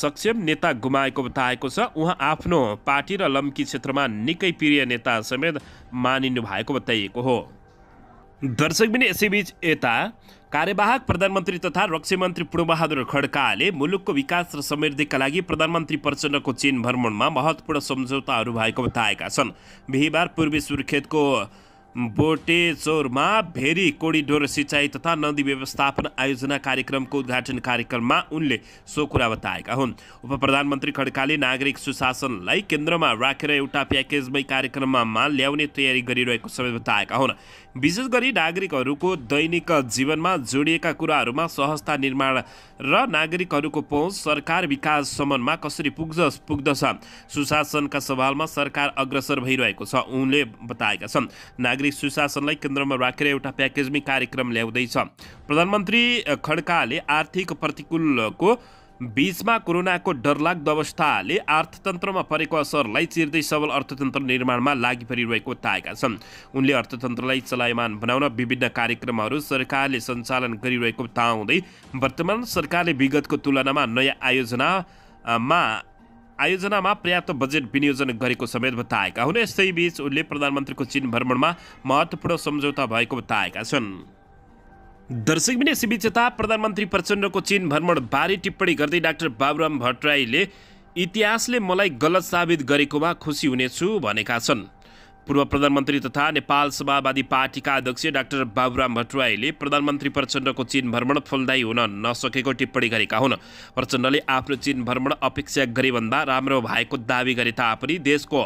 सक्षम नेता गुमाएको बताएको छ उहाँ आफ्नो पार्टी र लम्की क्षेत्रमा निकै प्रिय नेता समेत मानिनु भएको बताइएको हो दर्शक पनि यसैबीच यता कार्यवाहक प्रधानमन्त्री तथा रक्षा मन्त्री पूर्णबहादुर खड्काले मुलुकको विकास र समृद्धिका लागि प्रधानमन्त्री प्रचण्डको चीन भ्रमणमा महत्त्वपूर्ण सम्झौताहरू भएको बताएका छन् बिहिबार पूर्वी सुर्खेतको बोटेचोरमा भेरी कोरिडोर सिँचाइ तथा नदी व्यवस्थापन आयोजना कार्यक्रमको उद्घाटन कार्यक्रममा उनले सो कुरा बताएका हुन् उप प्रधानमन्त्री खड्काले नागरिक सुशासनलाई केन्द्रमा राखेर एउटा प्याकेजमै कार्यक्रममा ल्याउने तयारी गरिरहेको समेत बताएका हुन् विशेष गरी नागरिकहरूको दैनिक जीवनमा जोडिएका कुराहरूमा सहजता निर्माण र नागरिकहरूको पहुँच सरकार विकास समनमा कसरी पुग्छ पुग्दछ सुशासनका सवालमा सरकार अग्रसर भइरहेको छ उनले बताएका छन् नागरिक सुशासनलाई केन्द्रमा राखेर एउटा प्याकेजमी कार्यक्रम ल्याउँदैछ प्रधानमन्त्री खड्काले आर्थिक प्रतिकूलको बीचमा कोरोनाको डरलाग्दो अवस्थाले अर्थतन्त्रमा परेको असरलाई चिर्दै सबल अर्थतन्त्र निर्माणमा लागि परिरहेको बताएका छन् उनले अर्थतन्त्रलाई चलायमान बनाउन विभिन्न कार्यक्रमहरू सरकारले सञ्चालन गरिरहेको बताउँदै वर्तमान सरकारले विगतको तुलनामा नयाँ आयोजनामा आयोजनामा पर्याप्त बजेट विनियोजन गरेको समेत बताएका हुन् यसैबीच उनले प्रधानमन्त्रीको चीन भ्रमणमा महत्त्वपूर्ण सम्झौता भएको बताएका छन् दर्शक मिने शिविचेता प्रधानमन्त्री प्रचण्डको चिन भ्रमणबारे टिप्पणी गर्दै डाक्टर बाबुराम भट्टराईले इतिहासले मलाई गलत साबित गरेकोमा खुसी हुनेछु भनेका छन् पूर्व प्रधानमन्त्री तथा नेपाल समाजवादी पार्टीका अध्यक्ष डाक्टर बाबुराम भट्टराईले प्रधानमन्त्री प्रचण्डको चिन भ्रमण फलदायी हुन नसकेको टिप्पणी गरेका हुन् प्रचण्डले आफ्नो चिन भ्रमण अपेक्षा गरेभन्दा राम्रो भएको दावी गरे तापनि देशको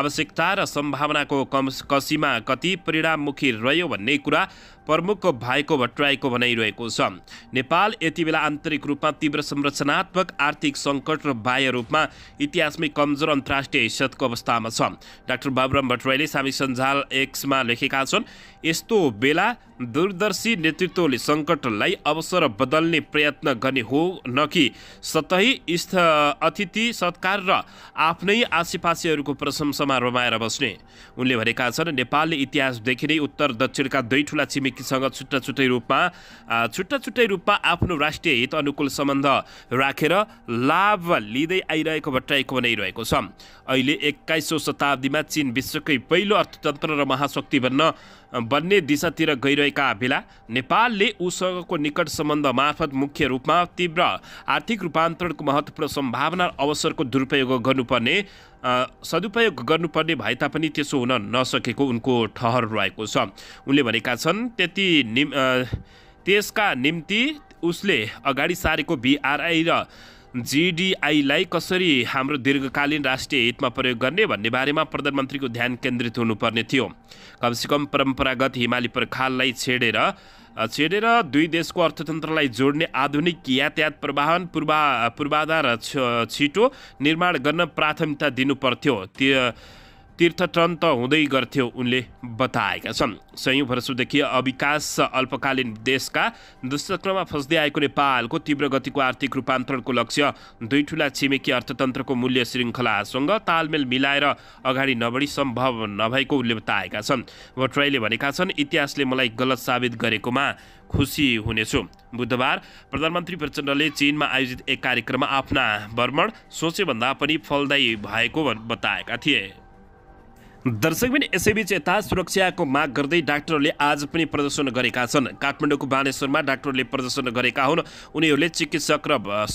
आवश्यकता र सम्भावनाको कम कसीमा कति परिणाममुखी रह्यो भन्ने कुरा प्रमुख भएको भट्टराईको भनाइरहेको छ नेपाल यति बेला आन्तरिक रूपमा तीव्र संरचनात्मक आर्थिक सङ्कट र बाह्य रूपमा इतिहासमै कमजोर अन्तर्राष्ट्रिय हैसियतको अवस्थामा छ डाक्टर बाबुराम भट्टराईले सामी सञ्जाल एक्समा लेखेका छन् यस्तो बेला दूरदर्शी नेतृत्वले सङ्कटलाई अवसर बदल्ने प्रयत्न गर्ने हो न कि सतही स्थ अतिथि सत्कार र आफ्नै आसेपासेहरूको प्रशंसामा रमाएर बस्ने उनले भनेका छन् नेपालले इतिहासदेखि नै उत्तर दक्षिणका दुई ठुला छिमेकीसँग छुट्टा छुट्टै रूपमा छुट्टा छुट्टै रूपमा आफ्नो राष्ट्रिय हित अनुकूल सम्बन्ध राखेर लाभ लिँदै आइरहेको भट्टाएको बनाइरहेको छ अहिले एक्काइसौँ शताब्दीमा चिन विश्वकै पहिलो अर्थतन्त्र र महाशक्ति बन्न बन्ने दिशातिर गइरहेका बेला नेपालले उसँगको निकट सम्बन्ध मार्फत मुख्य रूपमा तीव्र आर्थिक रूपान्तरणको महत्त्वपूर्ण सम्भावना अवसरको दुरुपयोग गर्नुपर्ने सदुपयोग गर्नुपर्ने भए तापनि त्यसो हुन नसकेको उनको ठहर रहेको छ उनले भनेका छन् त्यति निम् त्यसका निम्ति उसले अगाडि सारेको बिआरआई र जिडिआईलाई कसरी हाम्रो दीर्घकालीन राष्ट्रिय हितमा प्रयोग गर्ने भन्ने बारेमा प्रधानमन्त्रीको ध्यान केन्द्रित हुनुपर्ने थियो कमसेकम परम्परागत हिमाली पर्खाललाई छेडेर छेडेर दुई देशको अर्थतन्त्रलाई जोड्ने आधुनिक यातायात प्रवाहन पूर्वा पूर्वाधार छिटो निर्माण गर्न प्राथमिकता दिनुपर्थ्यो त्यो तीर्थतन्त्र हुँदै गर्थ्यो उनले बताएका छन् सयौँ वर्षदेखि अविकास अल्पकालीन देशका दुष्चक्रमा फस्दै आएको नेपालको तीव्र गतिको आर्थिक रूपान्तरणको लक्ष्य दुई ठुला छिमेकी अर्थतन्त्रको मूल्य श्रृङ्खलासँग तालमेल मिलाएर अगाडि नबढी सम्भव नभएको उनले बताएका छन् भट्टराईले भनेका छन् इतिहासले मलाई गलत साबित गरेकोमा खुसी हुनेछु बुधबार प्रधानमन्त्री प्रचण्डले चिनमा आयोजित एक कार्यक्रममा आफ्ना भ्रमण सोचेभन्दा पनि फलदायी भएको बताएका थिए दर्शकबिन यसैबीच यता सुरक्षाको माग गर्दै डाक्टरहरूले आज पनि प्रदर्शन गरेका छन् काठमाडौँको बानेश्वरमा डाक्टरहरूले प्रदर्शन गरेका हुन् उनीहरूले चिकित्सक र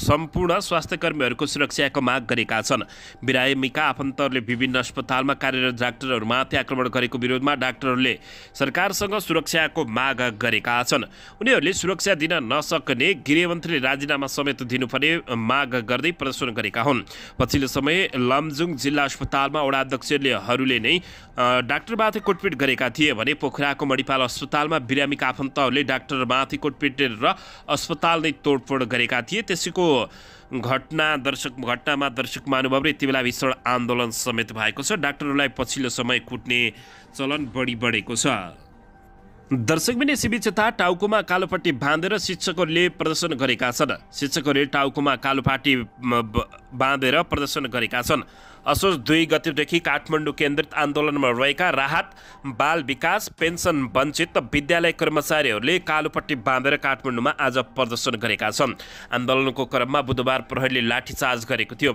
सम्पूर्ण स्वास्थ्य कर्मीहरूको सुरक्षाको माग गरेका छन् बिरामीका आफन्तहरूले विभिन्न अस्पतालमा कार्यरत डाक्टरहरूमाथि आक्रमण गरेको विरोधमा डाक्टरहरूले सरकारसँग सुरक्षाको माग गरेका छन् उनीहरूले सुरक्षा दिन नसक्ने गृहमन्त्रीले राजीनामा समेत दिनुपर्ने माग गर्दै प्रदर्शन गरेका हुन् पछिल्लो समय लमजुङ जिल्ला अस्पतालमा वडा अध्यक्षले अस्पतालहरूले नै डाक्टरमाथि कुटपिट गरेका थिए भने पोखराको मणिपाल अस्पतालमा बिरामीका आफन्तहरूले डाक्टरमाथि कुटपिट र अस्पताल नै तोडफोड गरेका थिए त्यसैको घटना दर्शक घटनामा दर्शक महानुभव यति बेला भीषण आन्दोलन समेत भएको छ डाक्टरहरूलाई पछिल्लो समय कुट्ने चलन बढी बढेको छ दर्शकबिन यसैबीच यता टाउकोमा कालोपट्टि बाँधेर शिक्षकहरूले प्रदर्शन गरेका छन् शिक्षकहरूले टाउकोमा कालोपाटी बाँधेर प्रदर्शन गरेका छन् असोज दुई गतिदेखि काठमाडौँ केन्द्रित आन्दोलनमा रहेका राहत बाल विकास पेन्सन वञ्चित विद्यालय कर्मचारीहरूले कालोपट्टि बाँधेर काठमाडौँमा आज प्रदर्शन गरेका छन् आन्दोलनको क्रममा बुधबार प्रहरीले लाठीचार्ज गरेको थियो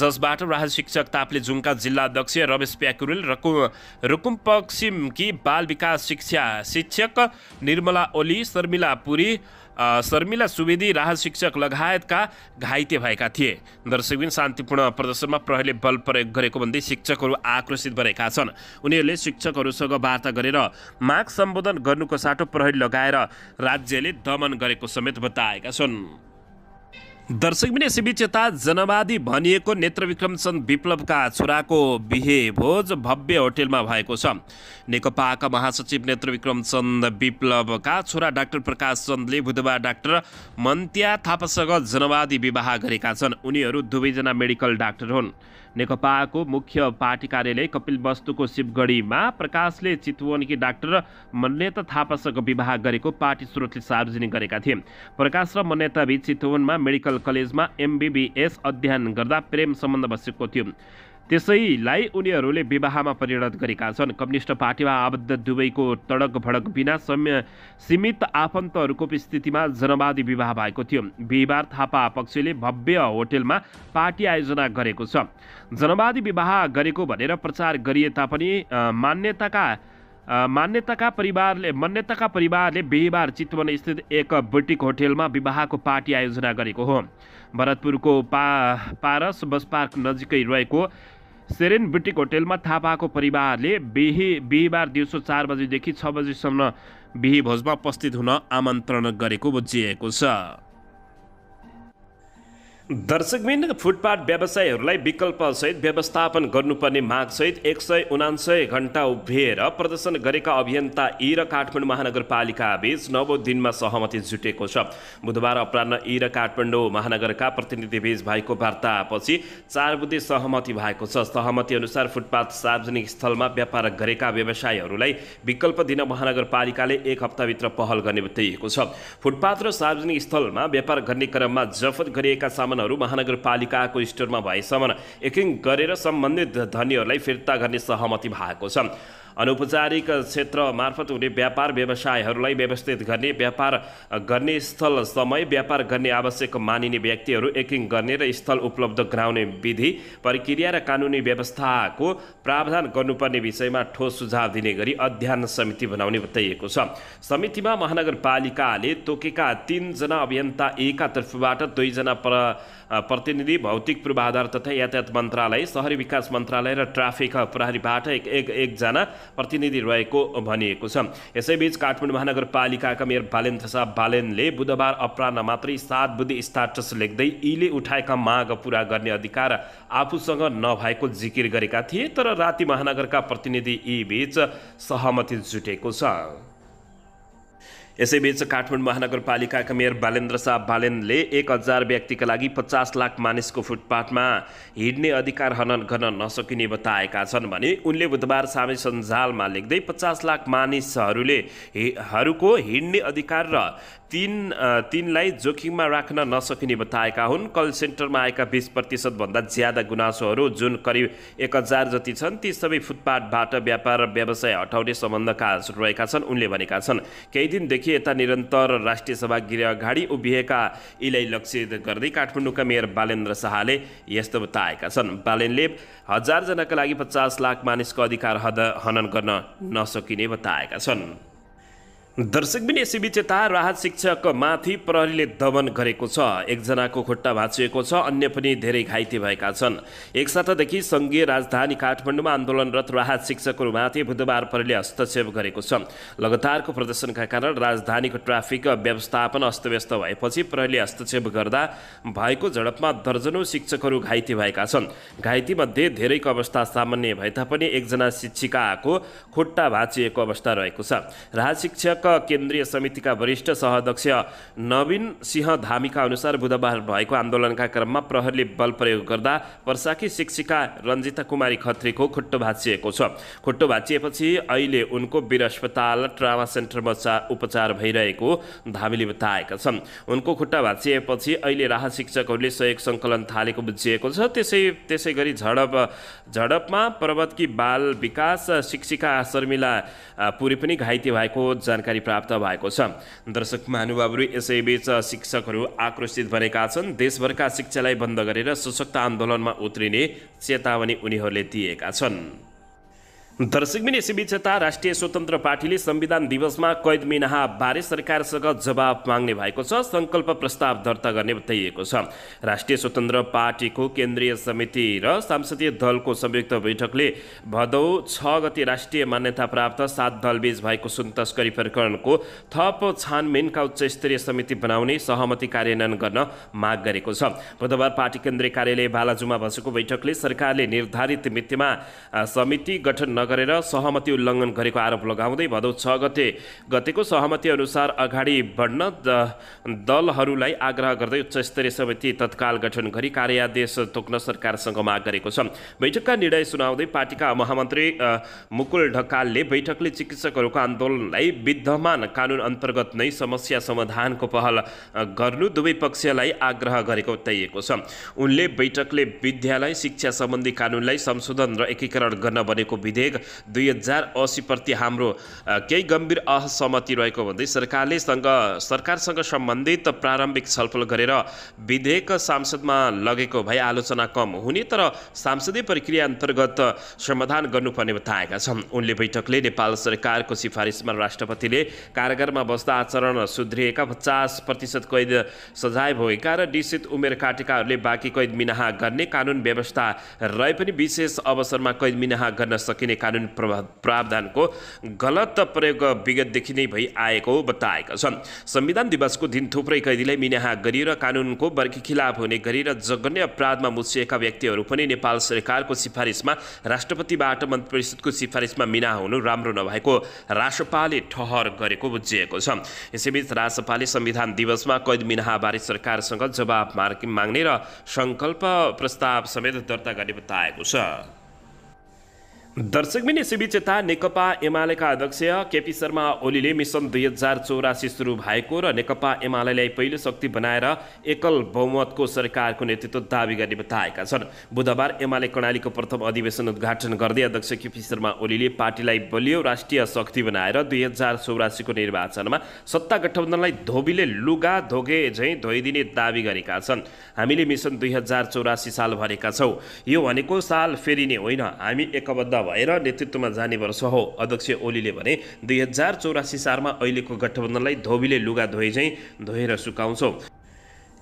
जसबाट राहत शिक्षक तापले ताप्लेजुङका जिल्ला अध्यक्ष रमेश प्याकुरेल र रुकुम पश्चिमकी बाल विकास शिक्षा शिक्षक निर्मला ओली शर्मिला पुरी शर्मिला सुवेदी राहत शिक्षक लगायतका घाइते भएका थिए दर्शकबिन शान्तिपूर्ण प्रदर्शनमा प्रहरीले बल प्रयोग गरेको भन्दै शिक्षकहरू आक्रोशित भएका छन् उनीहरूले शिक्षकहरूसँग वार्ता गरेर माग सम्बोधन गर्नुको साटो प्रहरी लगाएर राज्यले दमन गरेको समेत बताएका छन् दर्शक पनि यसैबीच यता जनवादी भनिएको नेत्र चन्द विप्लवका छोराको बिहे भोज भव्य होटेलमा भएको छ नेकपाका महासचिव नेत्र चन्द विप्लवका छोरा डाक्टर प्रकाश चन्दले बुधबार डाक्टर मन्त्या थापासँग जनवादी विवाह गरेका छन् उनीहरू दुवैजना मेडिकल डाक्टर हुन् नेकपाको मुख्य पार्टी कार्यालय कपिल वस्तुको शिवगढीमा प्रकाशले चितवनकी डाक्टर मन्यता थापासँग विवाह गरेको पार्टी स्रोतले सार्वजनिक गरेका थिए प्रकाश र मन्यताबीच चितवनमा मेडिकल कलेजमा एमबिबिएस अध्ययन गर्दा प्रेम सम्बन्ध बसेको थियो त्यसैलाई उनीहरूले विवाहमा परिणत गरेका छन् कम्युनिस्ट पार्टीमा आबद्ध दुवैको तडक भडक बिना समय सीमित आफन्तहरूको स्थितिमा जनवादी विवाह भएको थियो बिहिबार थापा पक्षले भव्य होटेलमा पार्टी आयोजना गरेको छ जनवादी विवाह गरेको भनेर प्रचार गरिए तापनि मान्यताका मान्यताका परिवारले मान्यताका परिवारले बिहिबार चितवन स्थित एक बुटिक होटेलमा विवाहको पार्टी आयोजना गरेको हो भरतपुरको पा पारस बस पार्क नजिकै रहेको सेरेन बुटिक होटेलमा थापाको परिवारले बिहे बिहिबार दिउँसो चार बजीदेखि छ बजीसम्म बिहे भोजमा उपस्थित हुन आमन्त्रण गरेको बुझिएको छ दर्शकबिन फुटपाथ व्यवसायीहरूलाई विकल्पसहित व्यवस्थापन गर्नुपर्ने मागसहित एक सय उनान्सय घन्टा उभिएर प्रदर्शन गरेका अभियन्ता यी र काठमाडौँ बीच नवौँ दिनमा सहमति जुटेको छ बुधबार अपरान्न यी र काठमाडौँ महानगरका प्रतिनिधिबीच भएको वार्तापछि चार बुद्धि सहमति भएको छ सहमति अनुसार फुटपाथ सार्वजनिक स्थलमा व्यापार गरेका व्यवसायीहरूलाई विकल्प दिन महानगरपालिकाले एक हप्ताभित्र पहल गर्ने बताइएको छ फुटपाथ र सार्वजनिक स्थलमा व्यापार गर्ने क्रममा जफत गरिएका सामान सामानहरू महानगरपालिकाको स्टोरमा भएसम्म एकिङ गरेर सम्बन्धित धनीहरूलाई फिर्ता गर्ने सहमति भएको छ अनौपचारिक क्षेत्र मार्फत हुने व्यापार व्यवसायहरूलाई व्यवस्थित गर्ने व्यापार गर्ने स्थल समय व्यापार गर्ने आवश्यक मानिने व्यक्तिहरू एकिङ गर्ने र स्थल उपलब्ध गराउने विधि प्रक्रिया र कानुनी व्यवस्थाको प्रावधान गर्नुपर्ने विषयमा ठोस सुझाव दिने गरी अध्ययन समिति बनाउने बताइएको छ समितिमा महानगरपालिकाले तोकेका तिनजना अभियन्ता एकातर्फबाट दुईजना प्र प्रतिनिधि भौतिक पूर्वाधार तथा यातायात मन्त्रालय सहरी विकास मन्त्रालय र ट्राफिक प्रहरीबाट एक एक एकजना प्रतिनिधि रहेको भनिएको छ यसैबीच काठमाडौँ महानगरपालिकाका मेयर बालेन प्रसाद बालेनले बुधबार अपराह मात्रै सात बुद्धि स्टाटस लेख्दै यीले उठाएका माग पुरा गर्ने अधिकार आफूसँग नभएको जिकिर गरेका थिए तर राति महानगरका प्रतिनिधि यी बीच सहमति जुटेको छ यसैबीच काठमाडौँ महानगरपालिकाका मेयर बालेन्द्र शाह बालेनले एक हजार व्यक्तिका लागि पचास लाख मानिसको फुटपाथमा हिँड्ने अधिकार हनन गर्न नसकिने बताएका छन् भने उनले बुधबार सामे सञ्जालमा लेख्दै पचास लाख मानिसहरूले हरूको हिँड्ने अधिकार र तिन तिनलाई जोखिममा राख्न नसकिने बताएका हुन् कल सेन्टरमा आएका बिस प्रतिशतभन्दा ज्यादा गुनासोहरू जुन करिब एक हजार जति छन् ती सबै फुटपाथबाट व्यापार र व्यवसाय हटाउने सम्बन्धका रहेका छन् उनले भनेका छन् केही दिनदेखि यता निरन्तर राष्ट्रिय सभा गृह अगाडि उभिएका यीलाई लक्षित गर्दै काठमाडौँका मेयर बालेन्द्र शाहले यस्तो बताएका छन् बालेनले हजारजनाका लागि पचास लाख मानिसको अधिकार हद हनन गर्न नसकिने बताएका छन् दर्शक दर्शकबिन यसैबीच यता राहत शिक्षकमाथि प्रहरीले दमन गरेको छ एकजनाको खुट्टा भाँचिएको छ अन्य पनि धेरै घाइते भएका छन् एक सातादेखि सङ्घीय राजधानी काठमाडौँमा आन्दोलनरत राहत शिक्षकहरूमाथि बुधबार प्रहरीले हस्तक्षेप गरेको छ लगातारको प्रदर्शनका कारण राजधानीको ट्राफिक व्यवस्थापन अस्तव्यस्त भएपछि प्रहरीले हस्तक्षेप गर्दा भएको झडपमा दर्जनौँ शिक्षकहरू घाइते भएका छन् घाइतेमध्ये धेरैको अवस्था सामान्य भए तापनि एकजना शिक्षिकाको खुट्टा भाँचिएको अवस्था रहेको छ राहत शिक्षक केन्द्रीय समितिका वरिष्ठ सहाध्यक्ष नवीन सिंह धामीका अनुसार बुधबार भएको आन्दोलनका क्रममा प्रहरीले बल प्रयोग गर्दा वर्षाकी शिक्षिका रञ्जिता कुमारी खत्रीको खुट्टो भाँचिएको छ खुट्टो भाँचिएपछि अहिले उनको वीर अस्पताल ट्रामा सेन्टरमा उपचार भइरहेको धामीले बताएका छन् उनको खुट्टा भाँचिएपछि अहिले राहत शिक्षकहरूले सहयोग सङ्कलन थालेको बुझिएको छ त्यसै त्यसै गरी झडप झडपमा पर्वतकी बाल विकास शिक्षिका शर्मिला पुरी पनि घाइते भएको जानकारी जानकारी प्राप्त भएको छ दर्शक महानुभावहरू यसैबीच शिक्षकहरू आक्रोशित भनेका छन् देशभरका शिक्षालाई बन्द गरेर सशक्त आन्दोलनमा उत्रिने चेतावनी उनीहरूले दिएका छन् दर्शक मिने शुभेच्छता राष्ट्रिय स्वतन्त्र पार्टीले संविधान दिवसमा कैद बारे सरकारसँग जवाब माग्ने भएको छ सङ्कल्प प्रस्ताव दर्ता गर्ने बताइएको छ राष्ट्रिय स्वतन्त्र पार्टीको केन्द्रीय समिति र सांसदीय दलको संयुक्त बैठकले भदौ छ गति राष्ट्रिय मान्यता प्राप्त सात दलबीच भएको सुन तस्करी प्रकरणको थप छानबिनका उच्च स्तरीय समिति बनाउने सहमति कार्यान्वयन गर्न माग गरेको छ बुधबार पार्टी केन्द्रीय कार्यालय बालाजुमा बसेको बैठकले सरकारले निर्धारित मितिमा समिति गठन गरेर सहमति उल्लङ्घन गरेको आरोप लगाउँदै भदौ छ गते गतेको सहमति अनुसार अगाडि बढ्न दलहरूलाई आग्रह गर्दै उच्चस्तरीय समिति तत्काल गठन गरी कार्यादेश तोक्न सरकारसँग माग गरेको छ बैठकका निर्णय सुनाउँदै पार्टीका महामन्त्री मुकुल ढकालले बैठकले चिकित्सकहरूको आन्दोलनलाई विद्यमान कानुन अन्तर्गत नै समस्या समाधानको पहल गर्नु दुवै पक्षलाई आग्रह गरेको बताइएको छ उनले बैठकले विद्यालय शिक्षा सम्बन्धी कानुनलाई संशोधन र एकीकरण गर्न बनेको विधेयक दुई हजार असीप्रति हाम्रो केही गम्भीर असहमति रहेको भन्दै सरकारले सरकारसँग सम्बन्धित प्रारम्भिक छलफल गरेर विधेयक सांसदमा लगेको भए आलोचना कम हुने तर सांसदीय प्रक्रिया अन्तर्गत समाधान गर्नुपर्ने बताएका छन् उनले बैठकले नेपाल सरकारको सिफारिसमा राष्ट्रपतिले कारागारमा बस्दा आचरण सुध्रिएका पचास प्रतिशत कैद सजाय भएका र निश्चित उमेर काटेकाहरूले बाँकी कैद मिनाहा गर्ने कानुन व्यवस्था रहे पनि विशेष अवसरमा कैद मिनाहा गर्न सकिने कानुन प्रावधानको गलत प्रयोग विगतदेखि नै भई आएको बताएका छन् संविधान दिवसको दिन थुप्रै कैदीलाई मिनाहा गरिएर कानुनको वर्गी खिलाफ हुने गरी र जघन्य अपराधमा मुछिएका व्यक्तिहरू पनि नेपाल सरकारको सिफारिसमा राष्ट्रपतिबाट मन्त्री परिषदको सिफारिसमा मिना हुनु राम्रो नभएको राष्ट्रपाले ठहर गरेको बुझिएको छ यसैबीच राष्ट्रपाले संविधान दिवसमा कैद मिनाहाबारे सरकारसँग जवाब माग्ने र सङ्कल्प प्रस्ताव समेत दर्ता गर्ने बताएको छ दर्शक दर्शकबिनी यता नेकपा एमालेका अध्यक्ष केपी शर्मा ओलीले मिसन दुई हजार चौरासी सुरु भएको र नेकपा एमालेलाई पहिलो शक्ति बनाएर एकल बहुमतको सरकारको नेतृत्व दावी गर्ने बताएका छन् बुधबार एमाले कर्णालीको प्रथम अधिवेशन उद्घाटन गर्दै अध्यक्ष केपी शर्मा ओलीले पार्टीलाई बलियो राष्ट्रिय शक्ति बनाएर दुई हजार चौरासीको निर्वाचनमा सत्ता गठबन्धनलाई धोबीले लुगा धोगे झैँ धोइदिने दावी गरेका छन् हामीले मिसन दुई हजार चौरासी साल भनेका छौँ यो भनेको साल फेरिने होइन हामी एकबद्ध भएर नेतृत्वमा वर्ष हो अध्यक्ष ओलीले भने दुई हजार चौरासी सालमा अहिलेको गठबन्धनलाई धोबीले लुगा धोए चाहिँ धोएर सुकाउँछौँ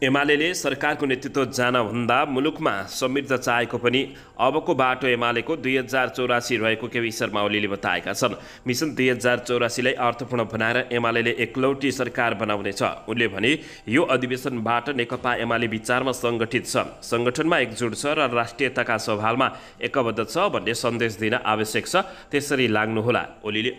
एमाले सरकारको नेतृत्व जानभन्दा मुलुकमा समृद्ध चाहेको पनि अबको बाटो एमालेको दुई हजार चौरासी रहेको केवी शर्मा ओलीले बताएका छन् मिसन दुई हजार चौरासीलाई अर्थपूर्ण बनाएर एमाले एकलौटी सरकार बनाउनेछ उनले भने यो अधिवेशनबाट नेकपा एमाले विचारमा सङ्गठित छ सङ्गठनमा एकजुट छ र राष्ट्रियताका सवालमा एकबद्ध छ भन्ने सन्देश दिन आवश्यक छ त्यसरी लाग्नुहोला ओलीले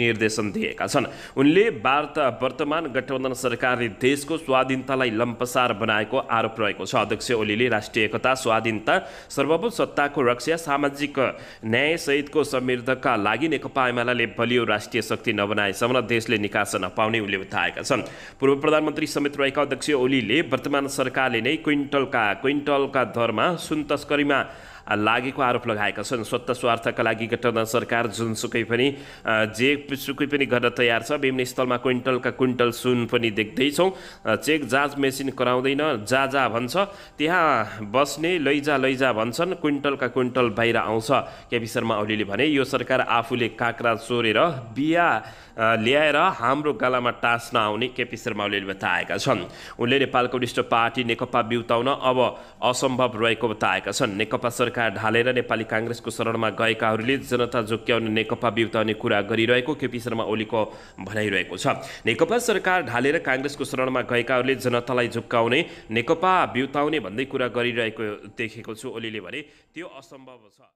निर्देशन दिएका छन् उनले वार्ता वर्तमान गठबन्धन सरकारले देशको स्वाधीनतालाई लम्पसार बनाएको आरोप रहेको छ अध्यक्ष ओलीले राष्ट्रिय एकता स्वाधीनता सर्वोच्च सत्ताको रक्षा सामाजिक न्यायसहितको समृद्धका लागि नेकपा एमालाले बलियो राष्ट्रिय शक्ति नबनाएसम्म देशले निकास नपाउने उनले बताएका छन् पूर्व प्रधानमन्त्री समेत रहेका अध्यक्ष ओलीले वर्तमान सरकारले नै क्विन्टलका क्विन्टलका दरमा सुन तस्करीमा लागेको आरोप लगाएका छन् स्वत स्वार्थका लागि गठबन्धन सरकार जुनसुकै पनि जे सुकै पनि गर्न तयार छ विभिन्न स्थलमा क्विन्टलका क्विन्टल सुन पनि देख्दैछौँ चेक जाँच मेसिन कराउँदैन जा जा भन्छ त्यहाँ बस्ने लैजा लैजा भन्छन् क्विन्टलका क्विन्टल बाहिर आउँछ केपी शर्मा ओलीले भने यो सरकार आफूले काँक्रा चोरेर बिहा ल्याएर हाम्रो गालामा टास्न आउने केपी शर्मा ओलीले बताएका छन् उनले नेपाल कम्युनिस्ट पार्टी नेकपा बिउताउन अब असम्भव रहेको बताएका छन् नेकपा सरकार सरकार ढालेर नेपाली काङ्ग्रेसको शरणमा गएकाहरूले जनता जोक्याउने नेकपा बिउताउने कुरा गरिरहेको केपी शर्मा ओलीको भनाइरहेको छ नेकपा सरकार ढालेर काङ्ग्रेसको शरणमा गएकाहरूले जनतालाई झुक्काउने नेकपा बिउताउने भन्दै कुरा गरिरहेको देखेको छु ओलीले भने त्यो असम्भव छ